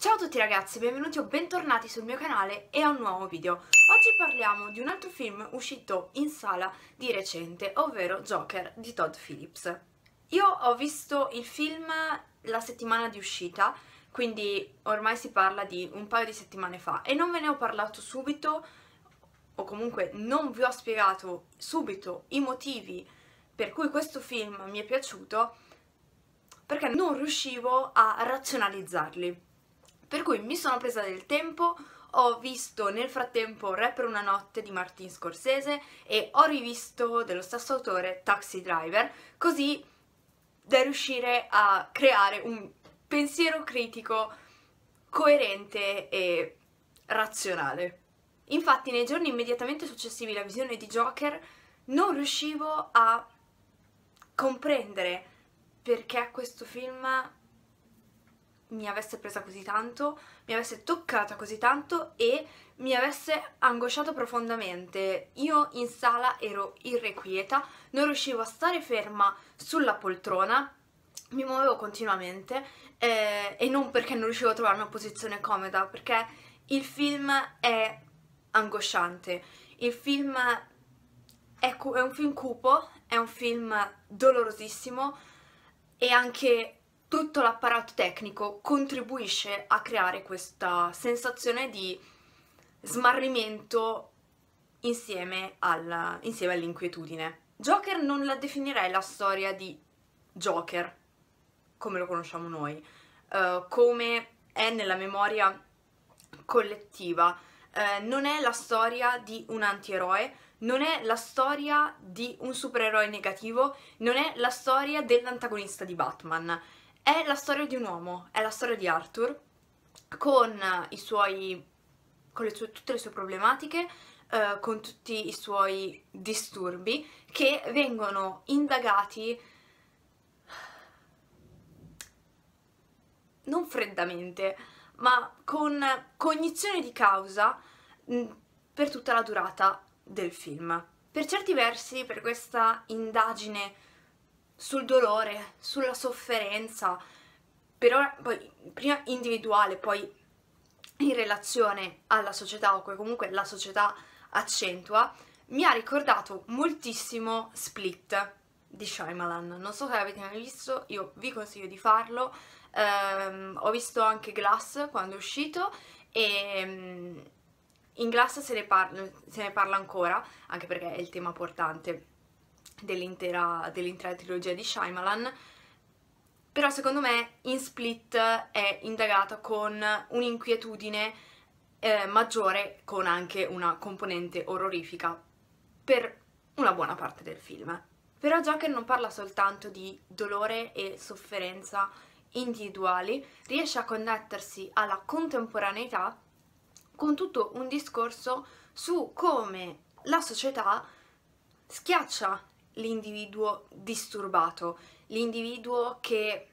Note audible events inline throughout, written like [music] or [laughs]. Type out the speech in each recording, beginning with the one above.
Ciao a tutti ragazzi, benvenuti o bentornati sul mio canale e a un nuovo video. Oggi parliamo di un altro film uscito in sala di recente, ovvero Joker di Todd Phillips. Io ho visto il film la settimana di uscita, quindi ormai si parla di un paio di settimane fa e non ve ne ho parlato subito o comunque non vi ho spiegato subito i motivi per cui questo film mi è piaciuto perché non riuscivo a razionalizzarli per cui mi sono presa del tempo, ho visto nel frattempo Re per una notte di Martin Scorsese e ho rivisto dello stesso autore Taxi Driver, così da riuscire a creare un pensiero critico coerente e razionale. Infatti nei giorni immediatamente successivi alla visione di Joker non riuscivo a comprendere perché questo film mi avesse presa così tanto, mi avesse toccata così tanto e mi avesse angosciato profondamente. Io in sala ero irrequieta, non riuscivo a stare ferma sulla poltrona, mi muovevo continuamente eh, e non perché non riuscivo a trovare una posizione comoda, perché il film è angosciante, il film è, è un film cupo, è un film dolorosissimo e anche tutto l'apparato tecnico contribuisce a creare questa sensazione di smarrimento insieme, alla, insieme all'inquietudine. Joker non la definirei la storia di Joker, come lo conosciamo noi, uh, come è nella memoria collettiva. Uh, non è la storia di un antieroe, non è la storia di un supereroe negativo, non è la storia dell'antagonista di Batman è la storia di un uomo, è la storia di Arthur, con, eh, suoi, con le sue, tutte le sue problematiche, eh, con tutti i suoi disturbi, che vengono indagati non freddamente, ma con cognizione di causa mm, per tutta la durata del film. Per certi versi, per questa indagine sul dolore, sulla sofferenza, però poi, prima individuale, poi in relazione alla società o comunque la società accentua, mi ha ricordato moltissimo Split di Shyamalan. Non so se l'avete mai visto, io vi consiglio di farlo. Um, ho visto anche Glass quando è uscito e um, in Glass se ne, se ne parla ancora, anche perché è il tema portante dell'intera, dell'intera trilogia di Shyamalan, però secondo me in Split è indagato con un'inquietudine eh, maggiore, con anche una componente orrorifica per una buona parte del film. Però Joker non parla soltanto di dolore e sofferenza individuali, riesce a connettersi alla contemporaneità con tutto un discorso su come la società schiaccia l'individuo disturbato, l'individuo che,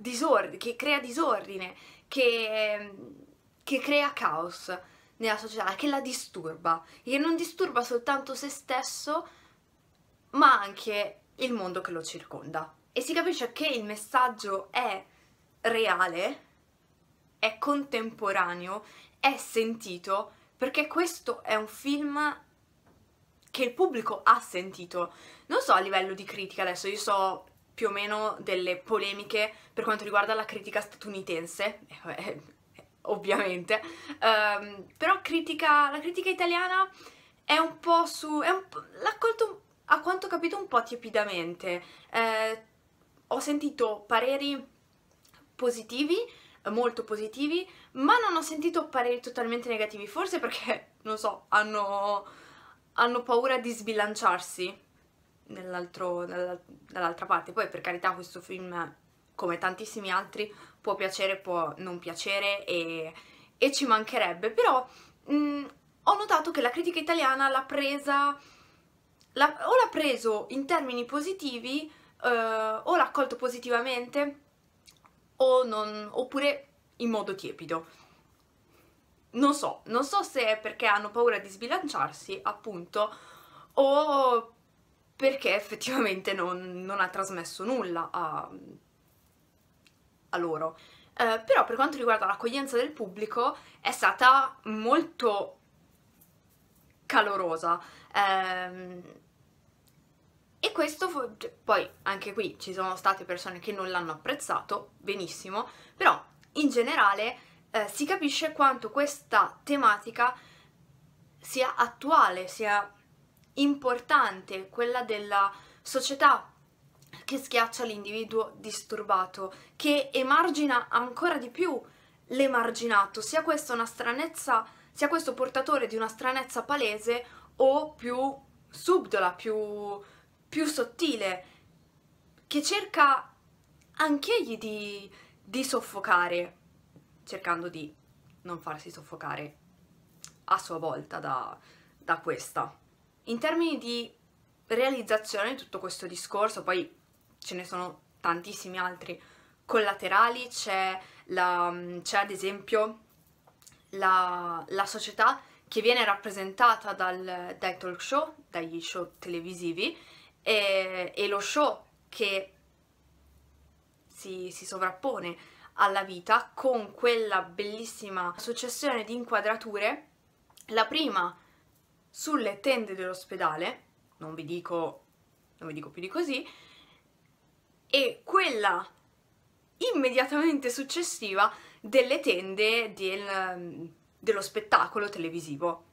che, crea disordine, che, che crea caos nella società, che la disturba, che non disturba soltanto se stesso, ma anche il mondo che lo circonda. E si capisce che il messaggio è reale, è contemporaneo, è sentito, perché questo è un film che il pubblico ha sentito. Non so a livello di critica adesso, io so più o meno delle polemiche per quanto riguarda la critica statunitense, [laughs] eh, vabbè, ovviamente, um, però critica, la critica italiana è un po' su... È un po', l'ha colto, a quanto ho capito, un po' tiepidamente. Eh, ho sentito pareri positivi, molto positivi, ma non ho sentito pareri totalmente negativi, forse perché, [laughs] non so, hanno hanno paura di sbilanciarsi dall'altra parte. Poi per carità questo film, come tantissimi altri, può piacere, può non piacere e, e ci mancherebbe, però mh, mm, ho notato che la critica italiana l'ha presa, la, o l'ha preso in termini positivi, eh, o l'ha accolto positivamente, o non, oppure in modo tiepido non so, non so se è perché hanno paura di sbilanciarsi, appunto, o perché effettivamente non, non ha trasmesso nulla a, a loro. Eh, però per quanto riguarda l'accoglienza del pubblico è stata molto calorosa. Eh, e questo fu, cioè, poi anche qui ci sono state persone che non l'hanno apprezzato, benissimo, però in generale eh, si capisce quanto questa tematica sia attuale, sia importante, quella della società che schiaccia l'individuo disturbato, che emargina ancora di più l'emarginato, sia questo una stranezza, sia questo portatore di una stranezza palese o più subdola, più, più sottile, che cerca anch'egli di, di soffocare, cercando di non farsi soffocare a sua volta da, da questa. In termini di realizzazione di tutto questo discorso, poi ce ne sono tantissimi altri collaterali, c'è, ad esempio la, la, società che viene rappresentata dal, dai talk show, dagli show televisivi e, e lo show che si, si sovrappone alla vita con quella bellissima successione di inquadrature, la prima sulle tende dell'ospedale, non vi dico, non vi dico più di così, e quella immediatamente successiva delle tende del, dello spettacolo televisivo.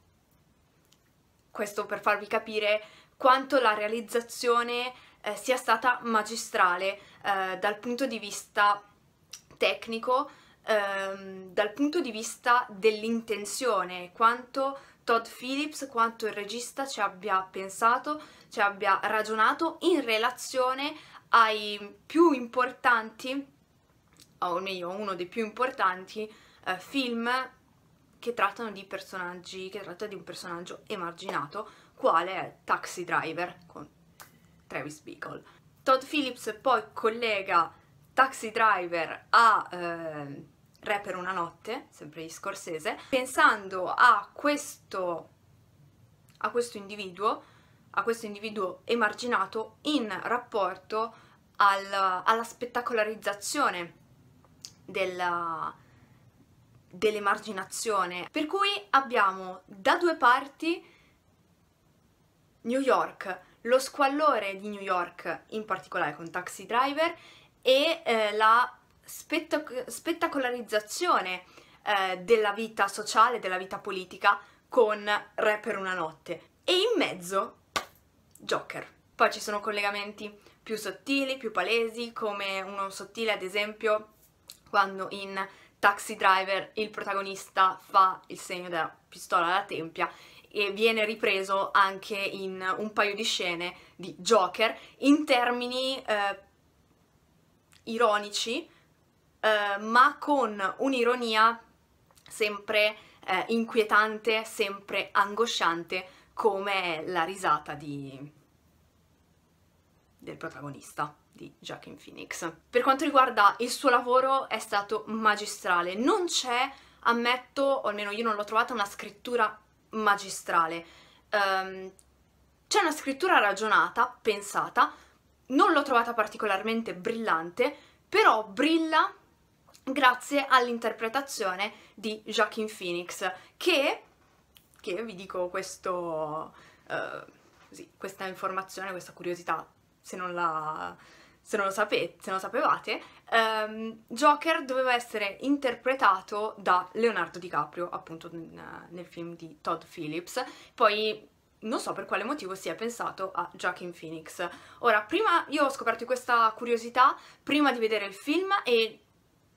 Questo per farvi capire quanto la realizzazione eh, sia stata magistrale eh, dal punto di vista tecnico ehm, dal punto di vista dell'intenzione, quanto Todd Phillips, quanto il regista ci abbia pensato, ci abbia ragionato in relazione ai più importanti, o meglio uno dei più importanti eh, film che trattano di personaggi, che tratta di un personaggio emarginato, quale è Taxi Driver con Travis Bickle. Todd Phillips poi collega Taxi Driver a eh, Re per una notte, sempre di Scorsese, pensando a questo, a questo individuo, a questo individuo emarginato in rapporto alla, alla spettacolarizzazione della, dell'emarginazione. Per cui abbiamo da due parti New York, lo squallore di New York, in particolare con Taxi Driver, e eh, la spettac- spettacolarizzazione eh, della vita sociale, della vita politica con Re per una notte. E in mezzo Joker. Poi ci sono collegamenti più sottili, più palesi, come uno sottile ad esempio quando in Taxi Driver il protagonista fa il segno della pistola alla tempia e viene ripreso anche in un paio di scene di Joker in termini eh, ironici, eh, ma con un'ironia sempre eh, inquietante, sempre angosciante, come la risata di... del protagonista di Joaquin Phoenix. Per quanto riguarda il suo lavoro è stato magistrale, non c'è, ammetto, o almeno io non l'ho trovata, una scrittura magistrale. Um, c'è una scrittura ragionata, pensata, non l'ho trovata particolarmente brillante, però brilla grazie all'interpretazione di Joaquin Phoenix, che, che vi dico questo, uh, eh, così, questa informazione, questa curiosità, se non, la, se non, lo, sapete, se non lo, sapevate, um, Joker doveva essere interpretato da Leonardo DiCaprio, appunto nel, nel film di Todd Phillips, poi non so per quale motivo si è pensato a Joaquin Phoenix. Ora, prima io ho scoperto questa curiosità prima di vedere il film e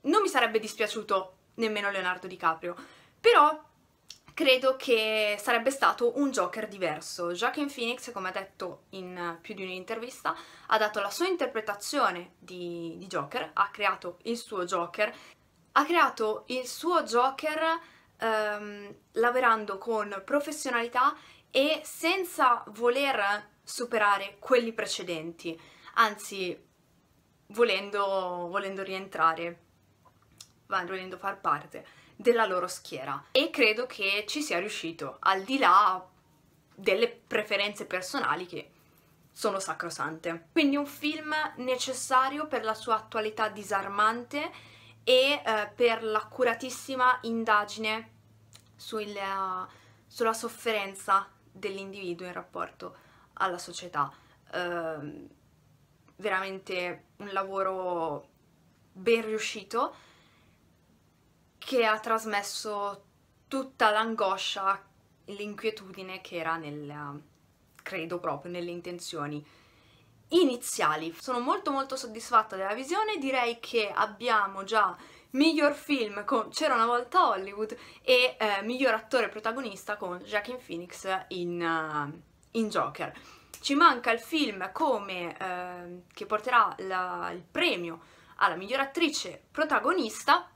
non mi sarebbe dispiaciuto nemmeno Leonardo DiCaprio, però credo che sarebbe stato un Joker diverso. Joaquin Phoenix, come ha detto in più di un'intervista, ha dato la sua interpretazione di, di Joker, ha creato il suo Joker, ha creato il suo Joker ehm, lavorando con professionalità e senza voler superare quelli precedenti, anzi volendo, volendo rientrare, volendo far parte della loro schiera e credo che ci sia riuscito, al di là delle preferenze personali che sono sacrosante. Quindi un film necessario per la sua attualità disarmante e eh, per l'accuratissima indagine sul, eh, sulla sofferenza dell'individuo in rapporto alla società. Eh, veramente un lavoro ben riuscito che ha trasmesso tutta l'angoscia, l'inquietudine che era nel, credo proprio, nelle intenzioni iniziali. Sono molto molto soddisfatta della visione, direi che abbiamo già miglior film con C'era una volta Hollywood e eh, miglior attore protagonista con Jacqueline Phoenix in, uh, in Joker. Ci manca il film come, eh, che porterà la, il premio alla miglior attrice protagonista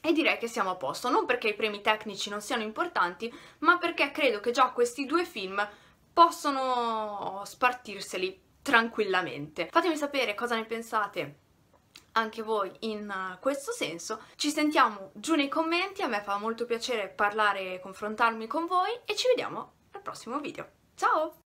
e direi che siamo a posto, non perché i premi tecnici non siano importanti, ma perché credo che già questi due film possono spartirseli tranquillamente. Fatemi sapere cosa ne pensate anche voi in eh, questo senso. Ci sentiamo giù nei commenti, a me fa molto piacere parlare e confrontarmi con voi e ci vediamo al prossimo video. Ciao!